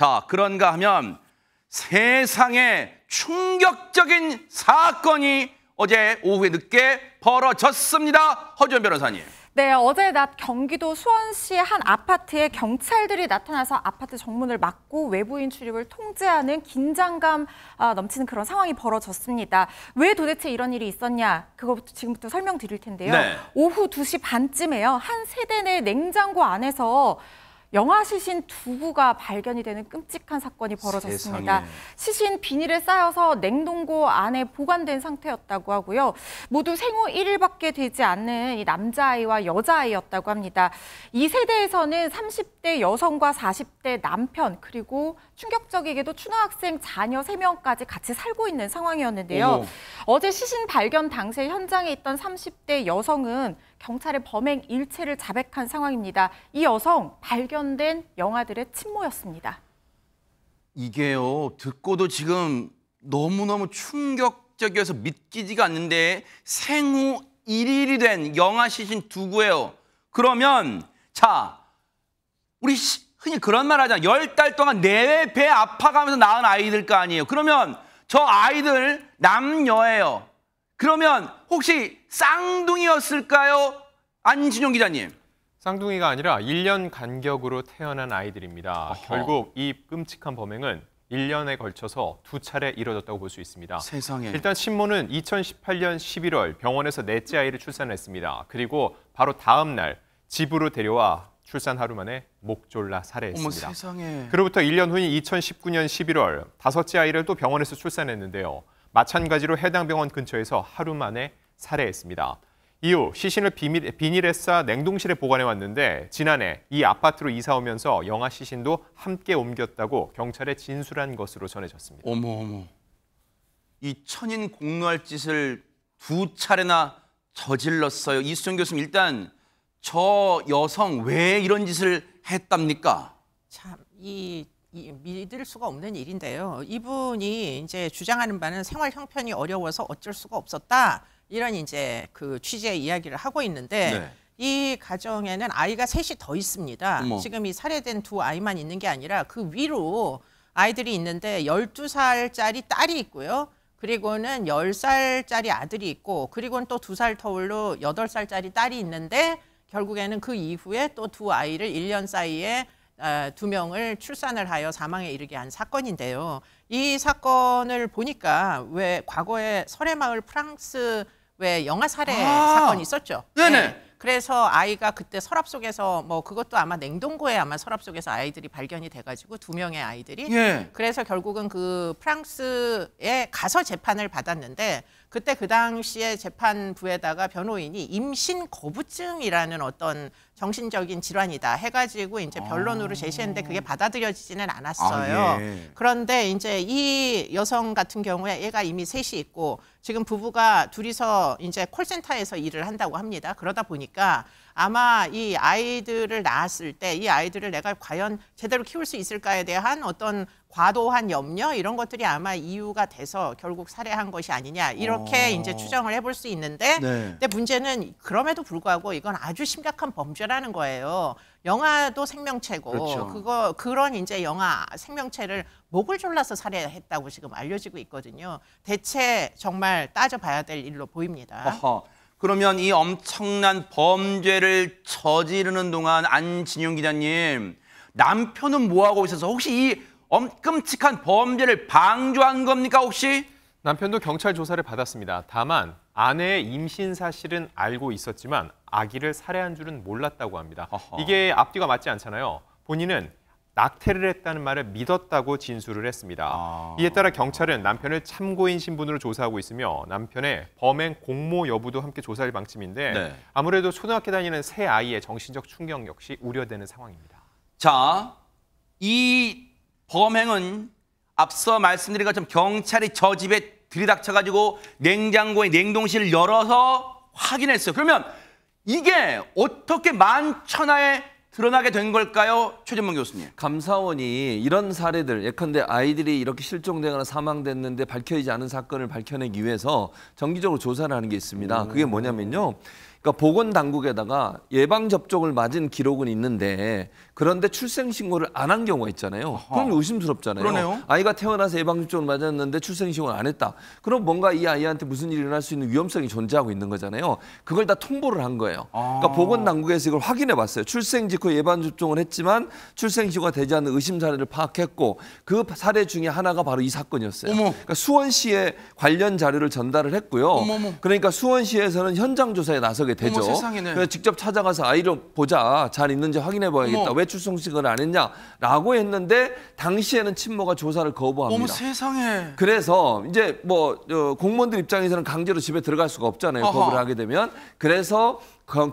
자, 그런가 하면 세상에 충격적인 사건이 어제 오후에 늦게 벌어졌습니다. 허준 변호사님. 네, 어제 낮 경기도 수원시의 한 아파트에 경찰들이 나타나서 아파트 정문을 막고 외부인 출입을 통제하는 긴장감 아, 넘치는 그런 상황이 벌어졌습니다. 왜 도대체 이런 일이 있었냐? 그것부터 지금부터 설명드릴 텐데요. 네. 오후 2시 반쯤에요. 한 세대 내 냉장고 안에서 영화 시신 두부가 발견이 되는 끔찍한 사건이 벌어졌습니다. 세상에. 시신 비닐에 쌓여서 냉동고 안에 보관된 상태였다고 하고요. 모두 생후 1일밖에 되지 않는 이 남자아이와 여자아이였다고 합니다. 이 세대에서는 30대 여성과 40대 남편 그리고 충격적이게도 초등학생 자녀 3명까지 같이 살고 있는 상황이었는데요. 어머. 어제 시신 발견 당시에 현장에 있던 30대 여성은 경찰의 범행 일체를 자백한 상황입니다. 이 여성 발견된 영화들의 친모였습니다. 이게요 듣고도 지금 너무너무 충격적이어서 믿기지가 않는데 생후 1일이 된영화 시신 두구예요. 그러면 자 우리 흔히 그런 말 하잖아. 10달 동안 내 배 아파가면서 낳은 아이들 거 아니에요. 그러면 저 아이들 남녀예요. 그러면 혹시 쌍둥이였을까요? 안진용 기자님. 쌍둥이가 아니라 1년 간격으로 태어난 아이들입니다. 어허. 결국 이 끔찍한 범행은 1년에 걸쳐서 두 차례 이뤄졌다고 볼 수 있습니다. 세상에. 일단 신모는 2018년 11월 병원에서 넷째 아이를 출산했습니다. 그리고 바로 다음 날 집으로 데려와 출산 하루 만에 목졸라 살해했습니다. 어머, 세상에. 그로부터 1년 후인 2019년 11월 다섯째 아이를 또 병원에서 출산했는데요. 마찬가지로 해당 병원 근처에서 하루 만에 살해했습니다. 이후 시신을 비밀, 비닐에 싸 냉동실에 보관해 왔는데 지난해 이 아파트로 이사 오면서 영아 시신도 함께 옮겼다고 경찰에 진술한 것으로 전해졌습니다. 어머 어머. 이 천인 공로할 짓을 두 차례나 저질렀어요. 이수정 교수님 일단 저 여성 왜 이런 짓을 했답니까? 참이 믿을 수가 없는 일인데요. 이분이 이제 주장하는 바는 생활 형편이 어려워서 어쩔 수가 없었다. 이런 이제 그 취재 이야기를 하고 있는데 네. 이 가정에는 아이가 셋이 더 있습니다. 어머. 지금 이 살해된 두 아이만 있는 게 아니라 그 위로 아이들이 있는데 열두 살짜리 딸이 있고요. 그리고는 열살짜리 아들이 있고 그리고는 또 두 살 터울로 여덟 살짜리 딸이 있는데 결국에는 그 이후에 또 두 아이를 일 년 사이에 어, 두 명을 출산을 하여 사망에 이르게 한 사건인데요. 이 사건을 보니까 왜 과거에 설해마을 프랑스 왜 영화 살해 아 사건이 있었죠. 네네. 네. 그래서 아이가 그때 서랍 속에서 뭐 그것도 아마 냉동고에 아마 서랍 속에서 아이들이 발견이 돼가지고 두 명의 아이들이 예. 그래서 결국은 그 프랑스에 가서 재판을 받았는데 그때 그 당시에 재판부에다가 변호인이 임신 거부증이라는 어떤 정신적인 질환이다 해가지고 이제 아. 변론으로 제시했는데 그게 받아들여지지는 않았어요. 아, 예. 그런데 이제 이 여성 같은 경우에 얘가 이미 셋이 있고 지금 부부가 둘이서 이제 콜센터에서 일을 한다고 합니다. 그러다 보니까 아마 이 아이들을 낳았을 때 이 아이들을 내가 과연 제대로 키울 수 있을까에 대한 어떤 과도한 염려 이런 것들이 아마 이유가 돼서 결국 살해한 것이 아니냐 이렇게 어. 이제 추정을 해볼 수 있는데 네. 근데 문제는 그럼에도 불구하고 이건 아주 심각한 범죄라는 거예요. 영화도 생명체고 그렇죠. 그거 그런 이제 영화 생명체를 목을 졸라서 살해했다고 지금 알려지고 있거든요. 대체 정말 따져봐야 될 일로 보입니다. 어허. 그러면 이 엄청난 범죄를 저지르는 동안 안진영 기자님 남편은 뭐 하고 있어서 혹시 이엄 끔찍한 범죄를 방조한 겁니까 혹시? 남편도 경찰 조사를 받았습니다. 다만 아내의 임신 사실은 알고 있었지만 아기를 살해한 줄은 몰랐다고 합니다. 어허. 이게 앞뒤가 맞지 않잖아요. 본인은 낙태를 했다는 말을 믿었다고 진술을 했습니다. 아... 이에 따라 경찰은 남편을 참고인 신분으로 조사하고 있으며 남편의 범행 공모 여부도 함께 조사할 방침인데 네. 아무래도 초등학교 다니는 새 아이의 정신적 충격 역시 우려되는 상황입니다. 자, 이 범행은 앞서 말씀드린 것처럼 경찰이 저 집에 들이닥쳐가지고 냉장고에 냉동실을 열어서 확인했어요. 그러면 이게 어떻게 만천하에 드러나게 된 걸까요? 최진봉 교수님. 감사원이 이런 사례들 예컨대 아이들이 이렇게 실종되거나 사망됐는데 밝혀지지 않은 사건을 밝혀내기 위해서 정기적으로 조사를 하는 게 있습니다. 네. 그게 뭐냐면요. 그러니까 보건당국에다가 예방접종을 맞은 기록은 있는데 그런데 출생신고를 안 한 경우가 있잖아요. 그럼 의심스럽잖아요. 그러네요. 아이가 태어나서 예방접종을 맞았는데 출생신고를 안 했다. 그럼 뭔가 이 아이한테 무슨 일이 일어날 수 있는 위험성이 존재하고 있는 거잖아요. 그걸 다 통보를 한 거예요. 아. 그러니까 보건당국에서 이걸 확인해 봤어요. 출생 직후 예방접종을 했지만 출생신고가 되지 않는 의심 사례를 파악했고 그 사례 중에 하나가 바로 이 사건이었어요. 어머. 그러니까 수원시에 관련 자료를 전달을 했고요. 어머머. 그러니까 수원시에서는 현장 조사에 나서게 하게 되죠. 그래서 직접 찾아가서 아이를 보자. 잘 있는지 확인해 봐야겠다. 왜 출석식을 안 했냐라고 했는데 당시에는 친모가 조사를 거부합니다. 어머 세상에. 그래서 이제 뭐 어, 공무원들 입장에서는 강제로 집에 들어갈 수가 없잖아요. 어허. 거부를 하게 되면. 그래서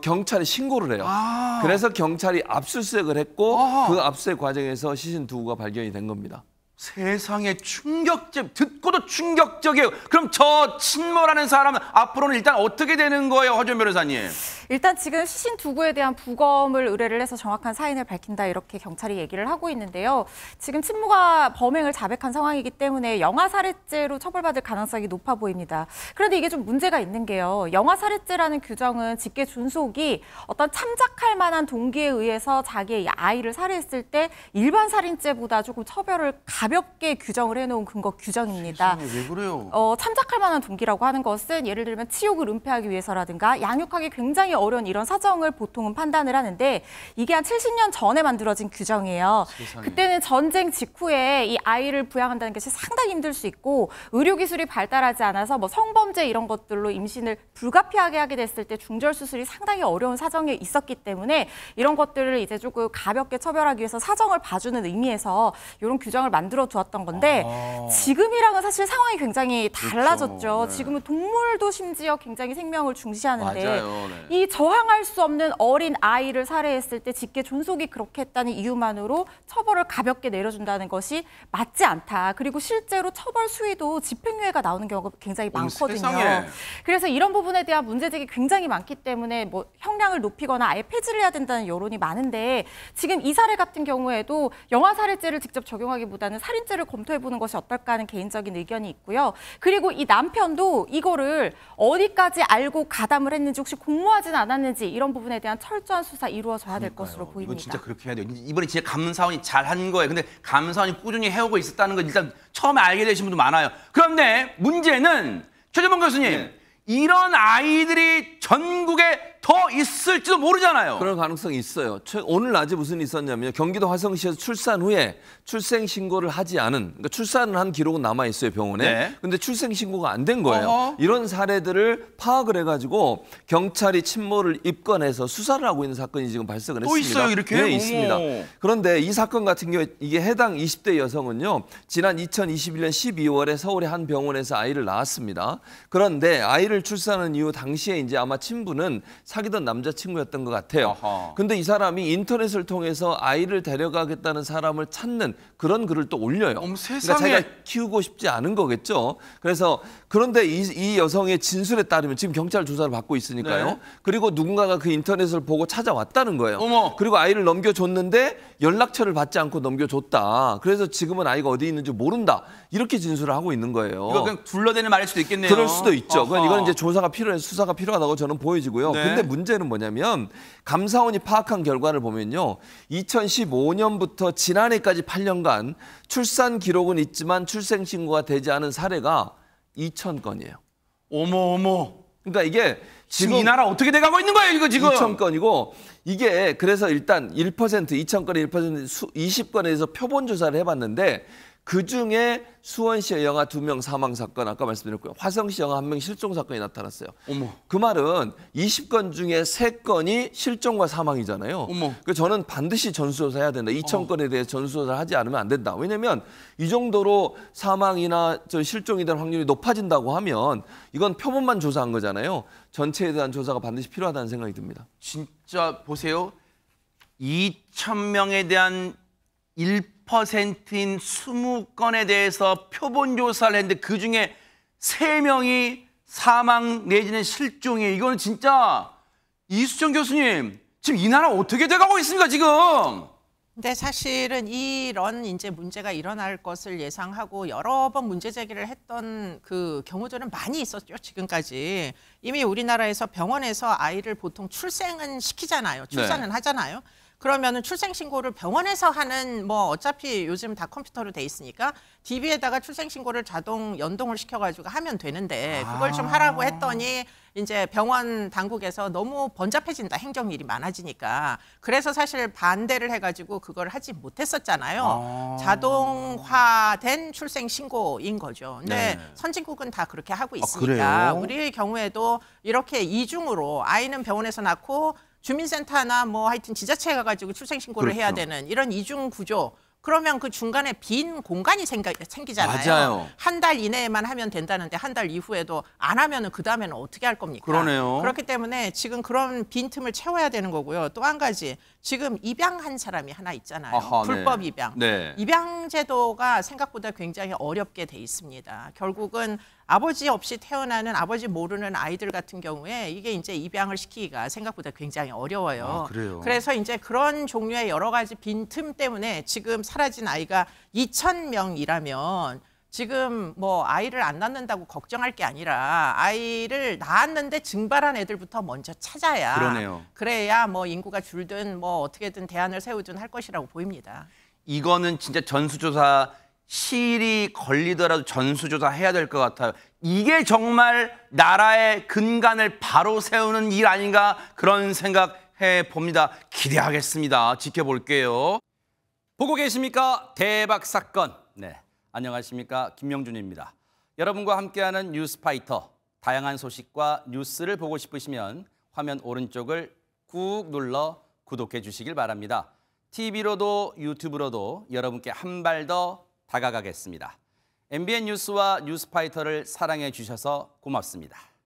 경찰에 신고를 해요. 아. 그래서 경찰이 압수수색을 했고 아하. 그 압수수색 과정에서 시신 두 구가 발견이 된 겁니다. 세상에 충격적, 듣고도 충격적이에요. 그럼 저 친모라는 사람은 앞으로는 일단 어떻게 되는 거예요, 허준 변호사님? 일단 지금 시신 두구에 대한 부검을 의뢰를 해서 정확한 사인을 밝힌다 이렇게 경찰이 얘기를 하고 있는데요. 지금 친모가 범행을 자백한 상황이기 때문에 영아 살해죄로 처벌받을 가능성이 높아 보입니다. 그런데 이게 좀 문제가 있는 게요. 영아 살해죄라는 규정은 직계 준속이 어떤 참작할 만한 동기에 의해서 자기의 아이를 살해했을 때 일반 살인죄보다 조금 처벌을 가 가볍게 규정을 해놓은 근거 규정입니다. 아, 왜 그래요? 어, 참작할 만한 동기라고 하는 것은 예를 들면 치욕을 은폐하기 위해서라든가 양육하기 굉장히 어려운 이런 사정을 보통은 판단을 하는데 이게 한 70년 전에 만들어진 규정이에요. 세상에. 그때는 전쟁 직후에 이 아이를 부양한다는 것이 상당히 힘들 수 있고 의료 기술이 발달하지 않아서 뭐 성범죄 이런 것들로 임신을 불가피하게 하게 됐을 때 중절 수술이 상당히 어려운 사정에 있었기 때문에 이런 것들을 이제 조금 가볍게 처벌하기 위해서 사정을 봐주는 의미에서 이런 규정을 만들어 만들어 두었던 건데 아. 지금이랑은 사실 상황이 굉장히 그렇죠. 달라졌죠. 그렇죠. 네. 지금은 동물도 심지어 굉장히 생명을 중시하는데 네. 이 저항할 수 없는 어린 아이를 살해했을 때 직계 존속이 그렇게 했다는 이유만으로 처벌을 가볍게 내려준다는 것이 맞지 않다. 그리고 실제로 처벌 수위도 집행유예가 나오는 경우가 굉장히 많거든요. 세상에. 그래서 이런 부분에 대한 문제제기 굉장히 많기 때문에 뭐 형량을 높이거나 아예 폐지를 해야 된다는 여론이 많은데 지금 이 사례 같은 경우에도 영화 살해죄를 직접 적용하기보다는 살인죄를 검토해보는 것이 어떨까 하는 개인적인 의견이 있고요. 그리고 이 남편도 이거를 어디까지 알고 가담을 했는지 혹시 공모하지는 않았는지 이런 부분에 대한 철저한 수사 이루어져야 될 그러니까요. 것으로 보입니다. 이건 진짜 그렇게 해야 돼요. 이번에 진짜 감사원이 잘한 거예요. 근데 감사원이 꾸준히 해오고 있었다는 건 일단 처음에 알게 되신 분도 많아요. 그런데 문제는 최재범 교수님 네. 이런 아이들이 전국에 더 있을지도 모르잖아요. 그런 가능성이 있어요. 오늘 낮에 무슨 일이 있었냐면요. 경기도 화성시에서 출산 후에 출생 신고를 하지 않은 그러니까 출산을 한 기록은 남아 있어요 병원에. 네. 근데 출생 신고가 안 된 거예요. 어허. 이런 사례들을 파악을 해가지고 경찰이 침몰을 입건해서 수사를 하고 있는 사건이 지금 발생을 또 했습니다. 또 있어요 이렇게? 네 있습니다. 그런데 이 사건 같은 경우 이게 해당 20대 여성은요 지난 2021년 12월에 서울의 한 병원에서 아이를 낳았습니다. 그런데 아이를 출산한 이후 당시에 이제 아마 친부는 사귀던 남자친구였던 것 같아요. 아하. 근데 이 사람이 인터넷을 통해서 아이를 데려가겠다는 사람을 찾는 그런 글을 또 올려요. 어머, 그러니까 세상에. 그러니까 자기가 키우고 싶지 않은 거겠죠. 그래서 그런데 이, 이 여성의 진술에 따르면 지금 경찰 조사를 받고 있으니까요. 네. 그리고 누군가가 그 인터넷을 보고 찾아왔다는 거예요. 어머. 그리고 아이를 넘겨줬는데 연락처를 받지 않고 넘겨줬다. 그래서 지금은 아이가 어디 있는지 모른다. 이렇게 진술을 하고 있는 거예요. 이거 그냥 둘러대는 말일 수도 있겠네요. 그럴 수도 있죠. 그건 이건 이제 조사가 필요해 수사가 필요하다고 저는 보여지고요. 네. 근데 문제는 뭐냐면 감사원이 파악한 결과를 보면요. 2015년부터 지난해까지 8년간 출산 기록은 있지만 출생 신고가 되지 않은 사례가 2 0 건이에요. 어머 어머. 그러니까 이게 지금, 지금 이 나라 어떻게 돼가고 있는 거예요, 이거 지금? 2천 건이고 이게 그래서 일단 1% 2천 건에 1% 20건에서 표본 조사를 해봤는데 그 중에 수원시 영아 두 명 사망 사건 아까 말씀드렸고요. 화성시 영아 한명 실종 사건이 나타났어요. 어머. 그 말은 20건 중에 3건이 실종과 사망이잖아요. 어머. 그 저는 반드시 전수조사 해야 된다. 2천0건에 어. 대해 전수조사를 하지 않으면 안 된다. 왜냐면 이 정도로 사망이나 저 실종이 될 확률이 높아진다고 하면 이건 표본만 조사한 거잖아요. 전체에 대한 조사가 반드시 필요하다는 생각이 듭니다. 진짜 보세요. 2천명에 대한 1%인 20건에 대해서 표본조사를 했는데 그중에 3명이 사망 내지는 실종이에요. 이거는 진짜 이수정 교수님 지금 이 나라 어떻게 돼가고 있습니까 지금? 근데 사실은 이런 이제 문제가 일어날 것을 예상하고 여러 번 문제 제기를 했던 그 경우들은 많이 있었죠 지금까지 이미 우리나라에서 병원에서 아이를 보통 출생은 시키잖아요 네. 출산은 네. 하잖아요 그러면은 출생 신고를 병원에서 하는 뭐 어차피 요즘 다 컴퓨터로 돼 있으니까 DB에다가 출생 신고를 자동 연동을 시켜 가지고 하면 되는데 그걸 좀 아. 하라고 했더니 이제 병원 당국에서 너무 번잡해진다. 행정 일이 많아지니까. 그래서 사실 반대를 해 가지고 그걸 하지 못했었잖아요. 아 자동화된 출생 신고인 거죠. 근데 네. 선진국은 다 그렇게 하고 아, 있으니까 아, 우리의 경우에도 이렇게 이중으로 아이는 병원에서 낳고 주민센터나 뭐 하여튼 지자체에 가가지고 출생신고를 그렇죠. 해야 되는 이런 이중 구조 그러면 그 중간에 빈 공간이 생기, 생기잖아요. 한 달 이내에만 하면 된다는데 한 달 이후에도 안 하면은 그 다음에는 어떻게 할 겁니까? 그러네요. 그렇기 때문에 지금 그런 빈 틈을 채워야 되는 거고요. 또 한 가지 지금 입양한 사람이 하나 있잖아요. 아하, 네. 불법 네. 입양. 네. 입양 제도가 생각보다 굉장히 어렵게 돼 있습니다. 결국은 아버지 없이 태어나는 아버지 모르는 아이들 같은 경우에 이게 이제 입양을 시키기가 생각보다 굉장히 어려워요. 아, 그래서 이제 그런 종류의 여러 가지 빈틈 때문에 지금 사라진 아이가 2천 명이라면 지금 뭐 아이를 안 낳는다고 걱정할 게 아니라 아이를 낳았는데 증발한 애들부터 먼저 찾아야 그러네요. 그래야 뭐 인구가 줄든 뭐 어떻게든 대안을 세우든 할 것이라고 보입니다. 이거는 진짜 전수조사 시일이 걸리더라도 전수조사 해야 될 것 같아요. 이게 정말 나라의 근간을 바로 세우는 일 아닌가 그런 생각해 봅니다. 기대하겠습니다. 지켜볼게요. 보고 계십니까? 대박 사건. 네. 안녕하십니까? 김명준입니다. 여러분과 함께하는 뉴스파이터. 다양한 소식과 뉴스를 보고 싶으시면 화면 오른쪽을 꾹 눌러 구독해 주시길 바랍니다. TV로도 유튜브로도 여러분께 한발더 다가가겠습니다. MBN 뉴스와 뉴스파이터를 사랑해 주셔서 고맙습니다.